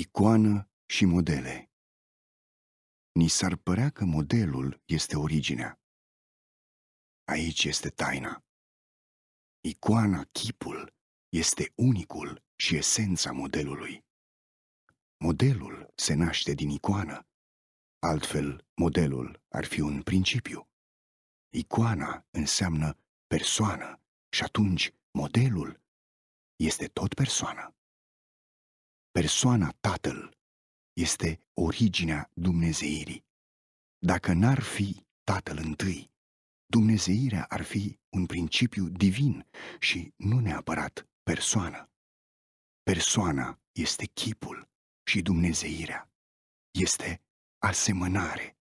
icoană și modele. Ni s-ar părea că modelul este originea. Aici este taina. Icoana, chipul, este unicul și esența modelului. Modelul se naște din icoană. Altfel, modelul ar fi un principiu. Icoana înseamnă persoană și atunci modelul este tot persoană. Persoana Tatăl este originea Dumnezeirii. Dacă n-ar fi Tatăl întâi, Dumnezeirea ar fi un principiu divin și nu neapărat persoană. Persoana este chipul și Dumnezeirea este asemănare.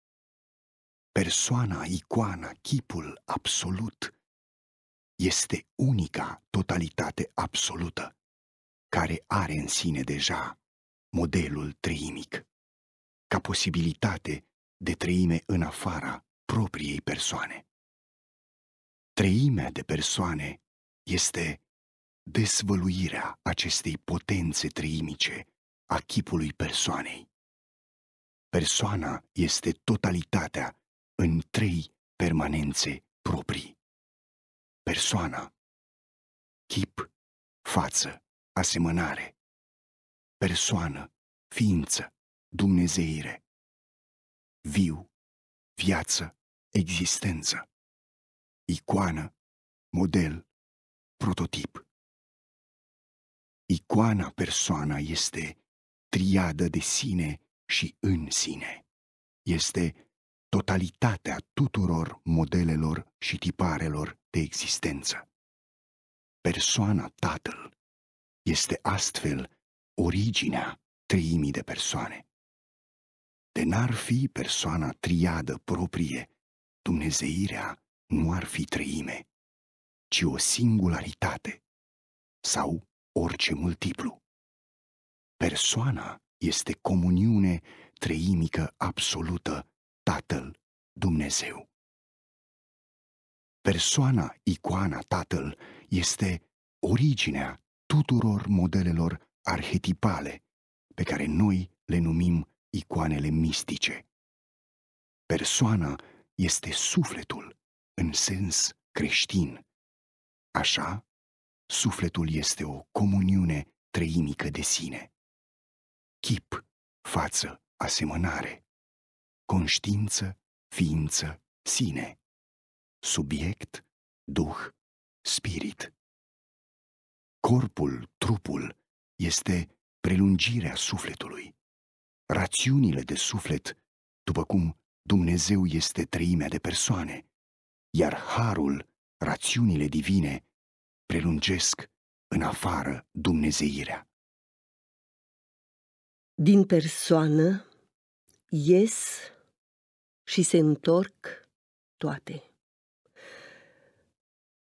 Persoana, icoana, chipul absolut este unica totalitate absolută care are în sine deja modelul trăimic, ca posibilitate de trăime în afara propriei persoane. Trăimea de persoane este desvăluirea acestei potențe trăimice a chipului persoanei. Persoana este totalitatea în trei permanențe proprii. Persoana, chip, față asemănare, persoană, ființă, dumnezeire, viu, viață, existență, icoană, model, prototip. Icoana persoana este triadă de sine și în sine. Este totalitatea tuturor modelelor și tiparelor de existență. Persoana Tatăl este astfel originea treimii de persoane. De n-ar fi persoana triadă proprie, Dumnezeirea nu ar fi treime, ci o singularitate sau orice multiplu. Persoana este comuniune treimică absolută, Tatăl, Dumnezeu. Persoana, icoana, Tatăl, este originea tuturor modelelor arhetipale, pe care noi le numim icoanele mistice. Persoana este sufletul în sens creștin. Așa, sufletul este o comuniune treimică de sine. Chip, față, asemănare. Conștiință, ființă, sine. Subiect, duh, spirit. Corpul, trupul, este prelungirea sufletului. Rațiunile de suflet, după cum Dumnezeu este treimea de persoane, iar harul, rațiunile divine, prelungesc în afară dumnezeirea. Din persoană ies și se întorc toate.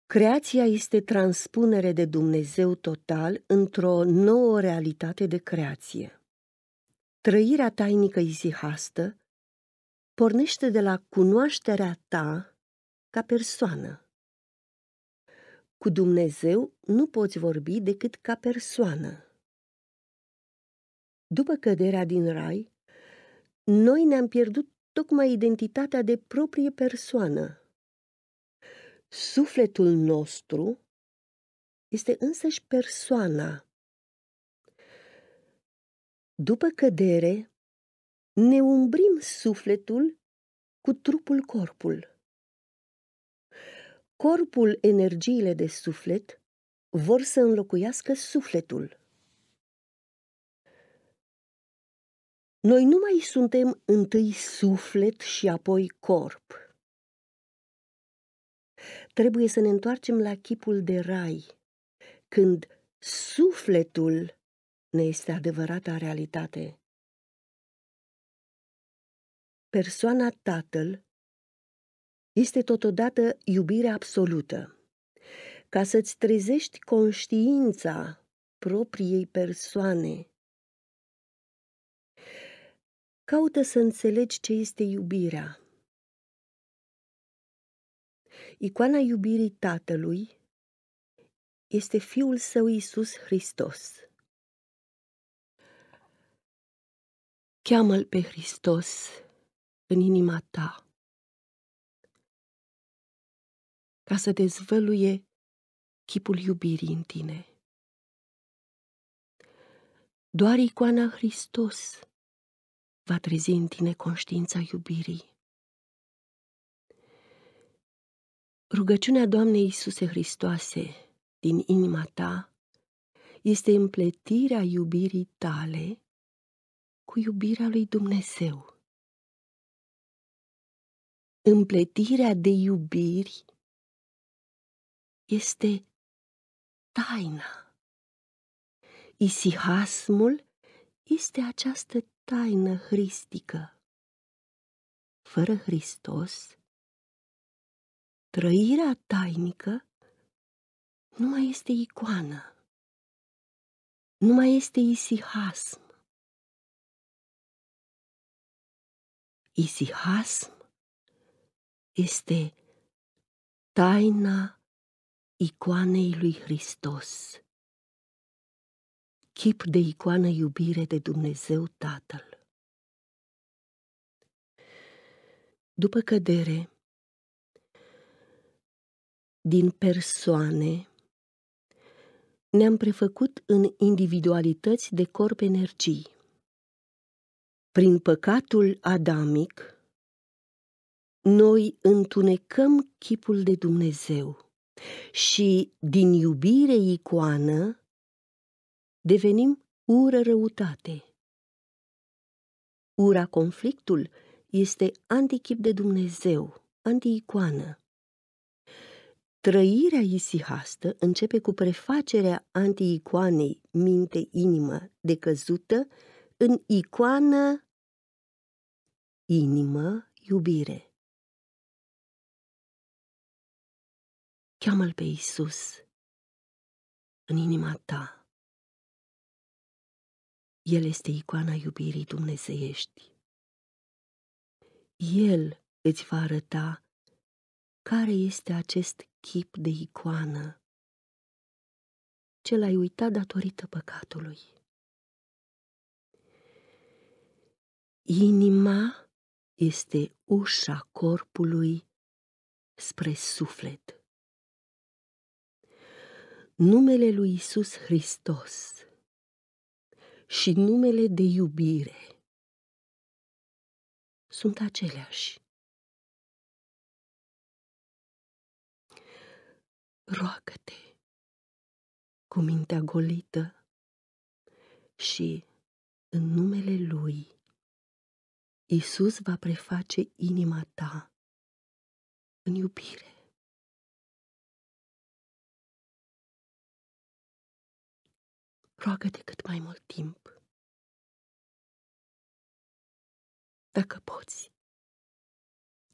Creația este transpunere de Dumnezeu total într-o nouă realitate de creație. Trăirea tainică izihastă pornește de la cunoașterea ta ca persoană. Cu Dumnezeu nu poți vorbi decât ca persoană. După căderea din rai, noi ne-am pierdut tocmai identitatea de proprie persoană Sufletul nostru este însăși persoana. După cădere, ne umbrim sufletul cu trupul corpul. Corpul, energiile de suflet, vor să înlocuiască sufletul. Noi nu mai suntem întâi suflet și apoi corp trebuie să ne întoarcem la chipul de rai, când sufletul ne este adevărata realitate. Persoana Tatăl este totodată iubire absolută. Ca să-ți trezești conștiința propriei persoane, caută să înțelegi ce este iubirea Icoana iubirii Tatălui este Fiul Său Iisus Hristos. Cheamă-L pe Hristos în inima ta ca să dezvăluie chipul iubirii în tine. Doar icoana Hristos va trezi în tine conștiința iubirii. Rugăciunea Doamnei Iisuse Hristoase din inima ta este împletirea iubirii tale cu iubirea lui Dumnezeu. Împletirea de iubiri este taina. Isihasmul este această taină hristică. Fără Hristos, trăirea tainică nu mai este icoană, nu mai este isihasm. Isihasm este taina icoanei lui Hristos, chip de icoană iubire de Dumnezeu Tatăl. După cădere, din persoane. Ne-am prefăcut în individualități de corp energii. Prin păcatul adamic, noi întunecăm chipul de Dumnezeu și, din iubire icoană, devenim ură răutate. Ura conflictul este antichip de Dumnezeu, anti anti-icoană. Trăirea isihastă începe cu prefacerea anti anti-icoanei minte-inimă decăzută în icoană inimă-iubire. Cheamă-L pe Isus în inima ta. El este icoana iubirii dumnezeiești. El îți va arăta care este acest chip de icoană, ce l-ai uitat datorită păcatului. Inima este ușa corpului spre suflet. Numele lui Isus Hristos și numele de iubire sunt aceleași. roagă-te cu mintea golită și în numele Lui Isus va preface inima ta în iubire. Roagă-te cât mai mult timp. Dacă poți,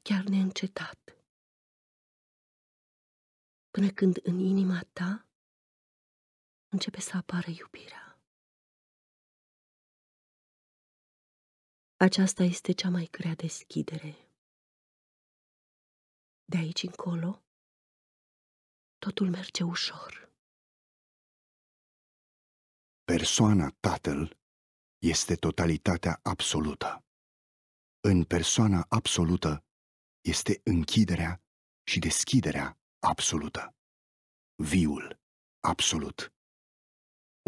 chiar neîncetat până când în inima ta începe să apară iubirea. Aceasta este cea mai grea deschidere. De aici încolo, totul merge ușor. Persoana Tatăl este totalitatea absolută. În persoana absolută este închiderea și deschiderea absolută. Viul absolut.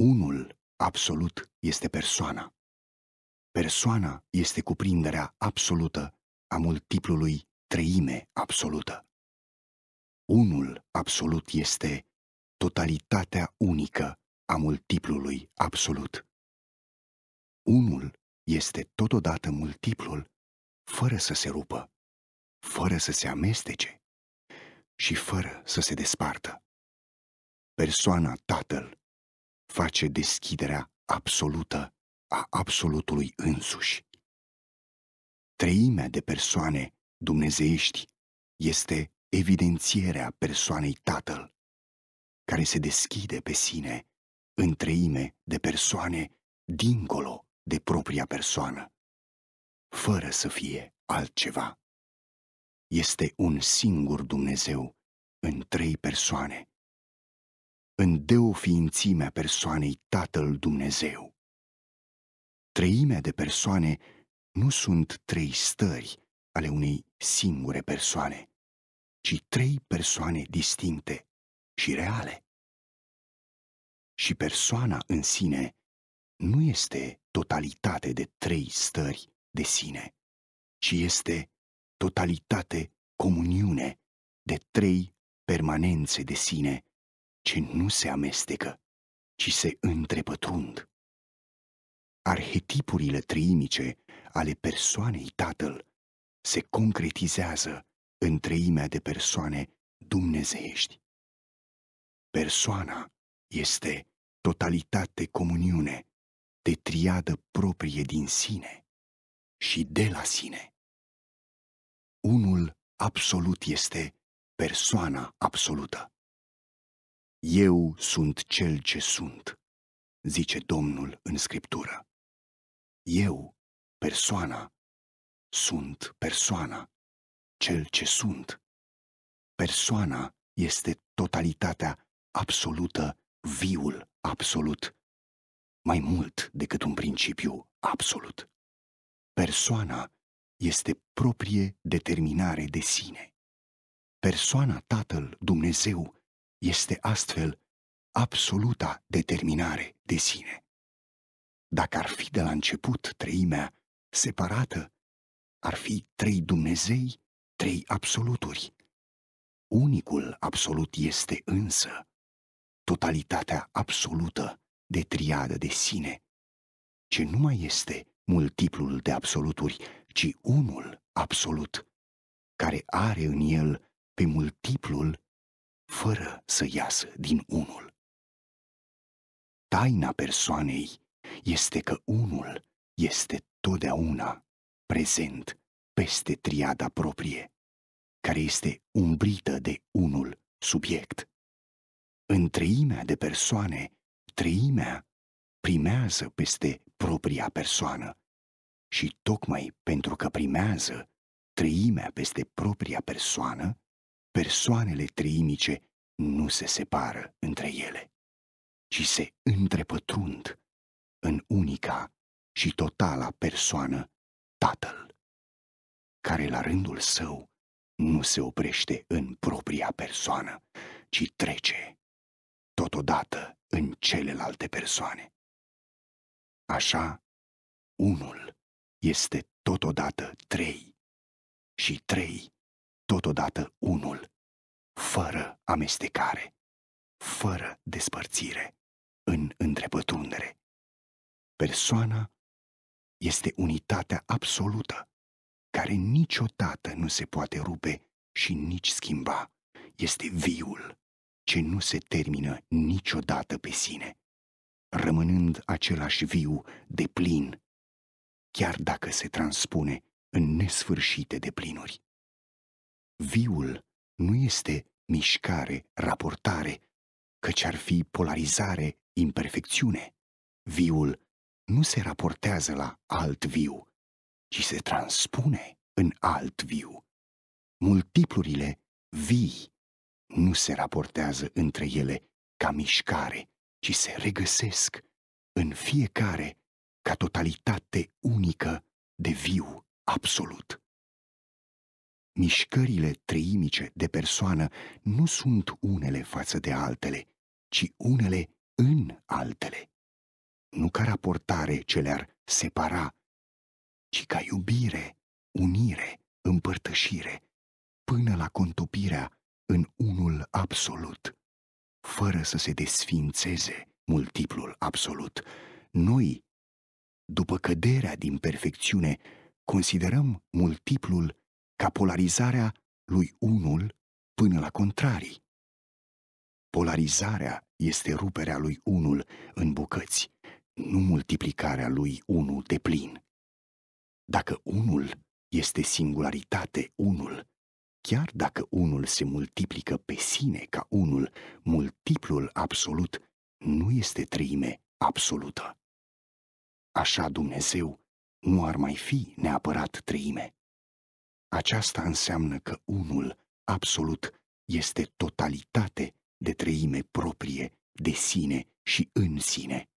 Unul absolut este persoana. Persoana este cuprinderea absolută a multiplului treime absolută. Unul absolut este totalitatea unică a multiplului absolut. Unul este totodată multiplul, fără să se rupă, fără să se amestece, și fără să se despartă. Persoana Tatăl face deschiderea absolută a absolutului însuși. Treimea de persoane dumnezeiești este evidențierea persoanei Tatăl, care se deschide pe sine în treime de persoane dincolo de propria persoană, fără să fie altceva este un singur Dumnezeu în trei persoane. În deoființimea persoanei Tatăl Dumnezeu. Treimea de persoane nu sunt trei stări ale unei singure persoane, ci trei persoane distincte și reale. Și persoana în sine nu este totalitate de trei stări de sine, ci este totalitate, comuniune, de trei permanențe de sine, ce nu se amestecă, ci se întrepătrund. Arhetipurile triimice ale persoanei Tatăl se concretizează în treimea de persoane dumnezeiești. Persoana este totalitate comuniune, de triadă proprie din sine și de la sine unul absolut este persoana absolută. Eu sunt cel ce sunt, zice Domnul în Scriptură. Eu, persoana, sunt persoana, cel ce sunt. Persoana este totalitatea absolută, viul absolut, mai mult decât un principiu absolut. Persoana este proprie determinare de sine. Persoana Tatăl Dumnezeu este astfel absoluta determinare de sine. Dacă ar fi de la început treimea separată, ar fi trei Dumnezei, trei absoluturi. Unicul absolut este însă totalitatea absolută de triadă de sine, ce nu mai este multiplul de absoluturi ci unul absolut, care are în el pe multiplul fără să iasă din unul. Taina persoanei este că unul este totdeauna prezent peste triada proprie, care este umbrită de unul subiect. În treimea de persoane, treimea primează peste propria persoană, și tocmai pentru că primează trăimea peste propria persoană, persoanele trăimice nu se separă între ele, ci se întrepătrund în unica și totala persoană, Tatăl, care la rândul său nu se oprește în propria persoană, ci trece totodată în celelalte persoane. Așa, unul este totodată trei și trei totodată unul, fără amestecare, fără despărțire, în întrepătrundere. Persoana este unitatea absolută, care niciodată nu se poate rupe și nici schimba. Este viul, ce nu se termină niciodată pe sine, rămânând același viu de plin chiar dacă se transpune în nesfârșite de plinuri. Viul nu este mișcare, raportare, căci ar fi polarizare, imperfecțiune. Viul nu se raportează la alt viu, ci se transpune în alt viu. Multiplurile vii nu se raportează între ele ca mișcare, ci se regăsesc în fiecare ca totalitate unică de viu absolut. Mișcările treimice de persoană nu sunt unele față de altele, ci unele în altele. Nu ca raportare ce le-ar separa, ci ca iubire, unire, împărtășire, până la contopirea în unul absolut, fără să se desfințeze multiplul absolut. Noi după căderea din perfecțiune, considerăm multiplul ca polarizarea lui unul până la contrarii. Polarizarea este ruperea lui unul în bucăți, nu multiplicarea lui unul de plin. Dacă unul este singularitate unul, chiar dacă unul se multiplică pe sine ca unul, multiplul absolut nu este treime absolută așa Dumnezeu nu ar mai fi neapărat treime. Aceasta înseamnă că unul absolut este totalitate de treime proprie de sine și în sine,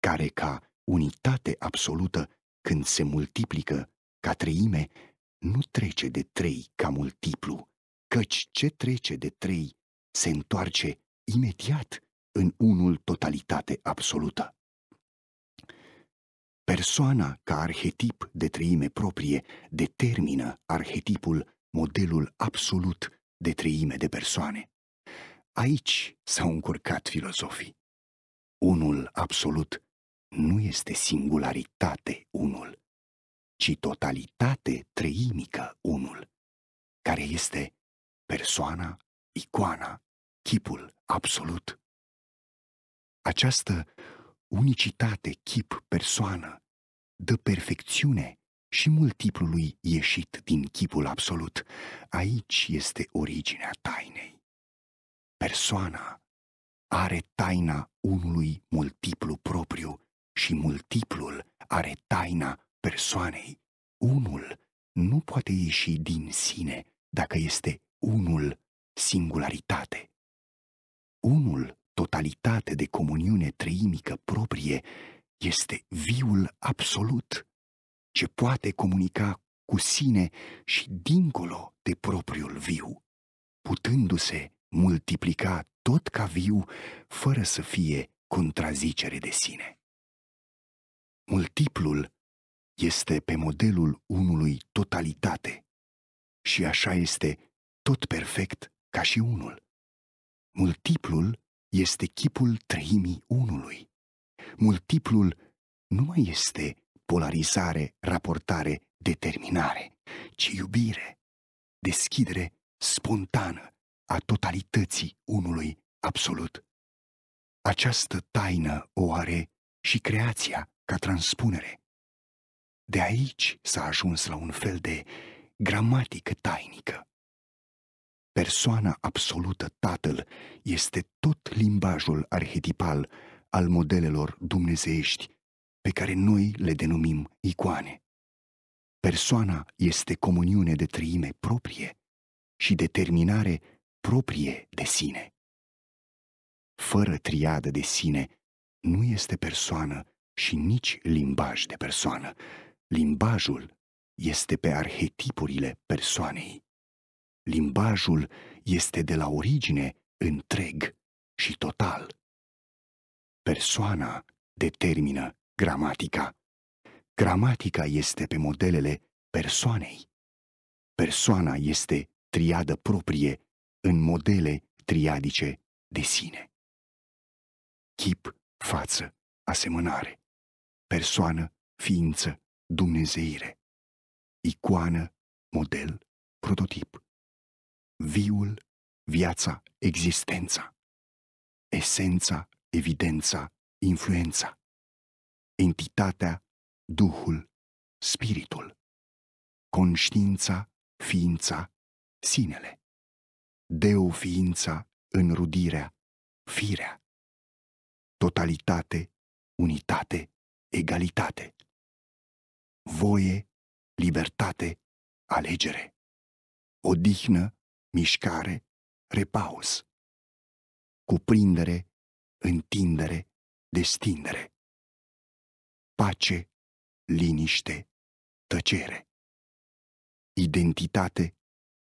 care ca unitate absolută, când se multiplică ca treime, nu trece de trei ca multiplu, căci ce trece de trei se întoarce imediat în unul totalitate absolută. Persoana ca arhetip de treime proprie determină arhetipul, modelul absolut de treime de persoane. Aici s-au încurcat filozofii. Unul absolut nu este singularitate unul, ci totalitate treimică unul, care este persoana, icoana, chipul absolut. Această unicitate, chip, persoană, dă perfecțiune și multiplului ieșit din chipul absolut. Aici este originea tainei. Persoana are taina unului multiplu propriu și multiplul are taina persoanei. Unul nu poate ieși din sine dacă este unul singularitate. Unul totalitate de comuniune treimică proprie, este viul absolut, ce poate comunica cu sine și dincolo de propriul viu, putându-se multiplica tot ca viu, fără să fie contrazicere de sine. Multiplul este pe modelul unului totalitate și așa este tot perfect ca și unul. Multiplul este chipul trăimii unului. Multiplul nu mai este polarizare, raportare, determinare, ci iubire, deschidere spontană a totalității unului absolut. Această taină o are și creația ca transpunere. De aici s-a ajuns la un fel de gramatică tainică, Persoana absolută, Tatăl, este tot limbajul arhetipal al modelelor dumnezeiești pe care noi le denumim icoane. Persoana este comuniune de trăime proprie și determinare proprie de sine. Fără triadă de sine, nu este persoană și nici limbaj de persoană. Limbajul este pe arhetipurile persoanei limbajul este de la origine întreg și total. Persoana determină gramatica. Gramatica este pe modelele persoanei. Persoana este triadă proprie în modele triadice de sine. Chip, față, asemănare. Persoană, ființă, dumnezeire. Icoană, model, prototip viul, viața, existența, esența, evidența, influența, entitatea, duhul, spiritul, conștiința, ființa, sinele, deoființa ființa, înrudirea, firea, totalitate, unitate, egalitate, voie, libertate, alegere, odihnă, mișcare, repaus, cuprindere, întindere, destindere, pace, liniște, tăcere, identitate,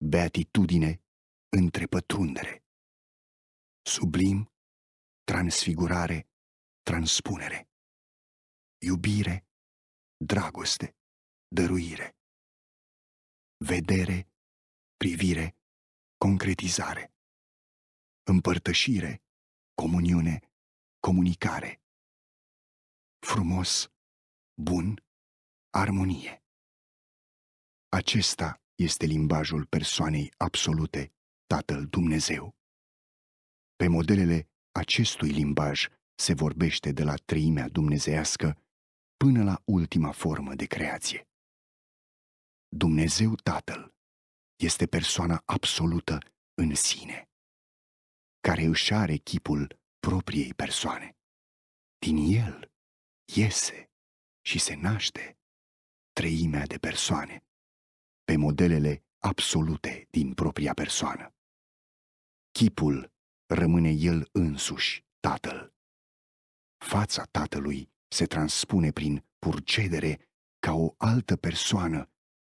beatitudine, întrepătrundere, sublim, transfigurare, transpunere, iubire, dragoste, dăruire, vedere, privire, concretizare. Împărtășire, comuniune, comunicare. Frumos, bun, armonie. Acesta este limbajul persoanei absolute, Tatăl Dumnezeu. Pe modelele acestui limbaj se vorbește de la treimea dumnezeiască până la ultima formă de creație. Dumnezeu Tatăl este persoana absolută în sine, care își are chipul propriei persoane. Din el iese și se naște treimea de persoane, pe modelele absolute din propria persoană. Chipul rămâne el însuși, tatăl. Fața tatălui se transpune prin purcedere ca o altă persoană,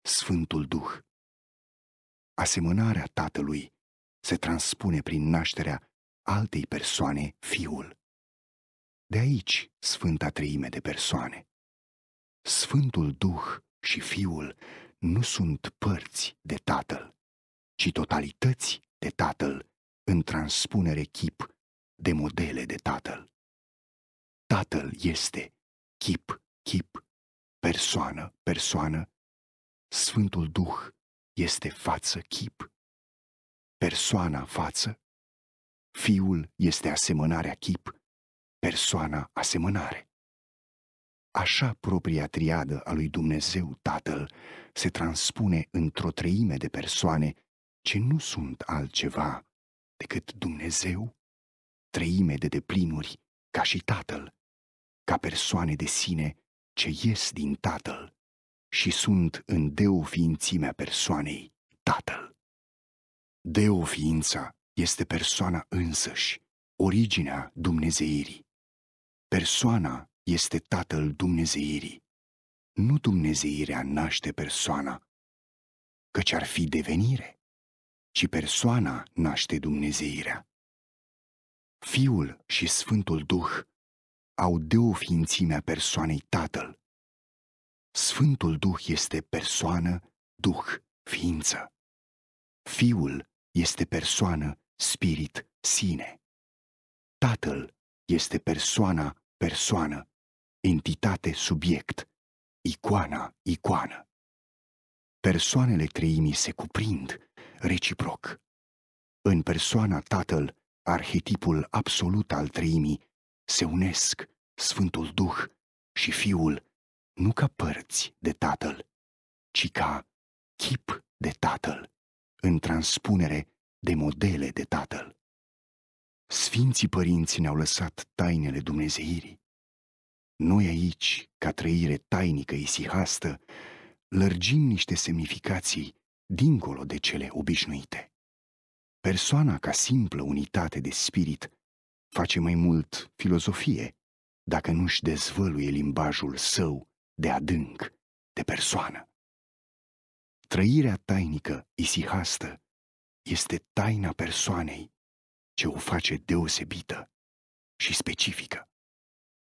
Sfântul Duh asemănarea tatălui se transpune prin nașterea altei persoane, fiul. De aici Sfânta Treime de persoane. Sfântul Duh și Fiul nu sunt părți de Tatăl, ci totalități de Tatăl în transpunere chip de modele de Tatăl. Tatăl este chip, chip, persoană, persoană, Sfântul Duh este față chip, persoana față, fiul este asemănarea chip, persoana asemănare. Așa propria triadă a lui Dumnezeu Tatăl se transpune într-o treime de persoane ce nu sunt altceva decât Dumnezeu, treime de deplinuri ca și Tatăl, ca persoane de sine ce ies din Tatăl și sunt în deoființimea persoanei, Tatăl. Deoființa este persoana însăși, originea dumnezeirii. Persoana este Tatăl dumnezeirii. Nu dumnezeirea naște persoana, căci ar fi devenire, ci persoana naște dumnezeirea. Fiul și Sfântul Duh au deoființimea persoanei Tatăl Sfântul Duh este persoană, Duh, ființă. Fiul este persoană, spirit, sine. Tatăl este persoana, persoană, entitate, subiect, icoana, icoană. Persoanele treimii se cuprind reciproc. În persoana Tatăl, arhetipul absolut al treimii, se unesc Sfântul Duh și Fiul nu ca părți de Tatăl, ci ca chip de Tatăl, în transpunere de modele de Tatăl. Sfinții părinți ne-au lăsat tainele Dumnezeirii. Noi aici, ca trăire tainică isihastă, lărgim niște semnificații dincolo de cele obișnuite. Persoana ca simplă unitate de spirit face mai mult filozofie, dacă nu-și dezvăluie limbajul său de adânc, de persoană. Trăirea tainică, isihastă, este taina persoanei ce o face deosebită și specifică.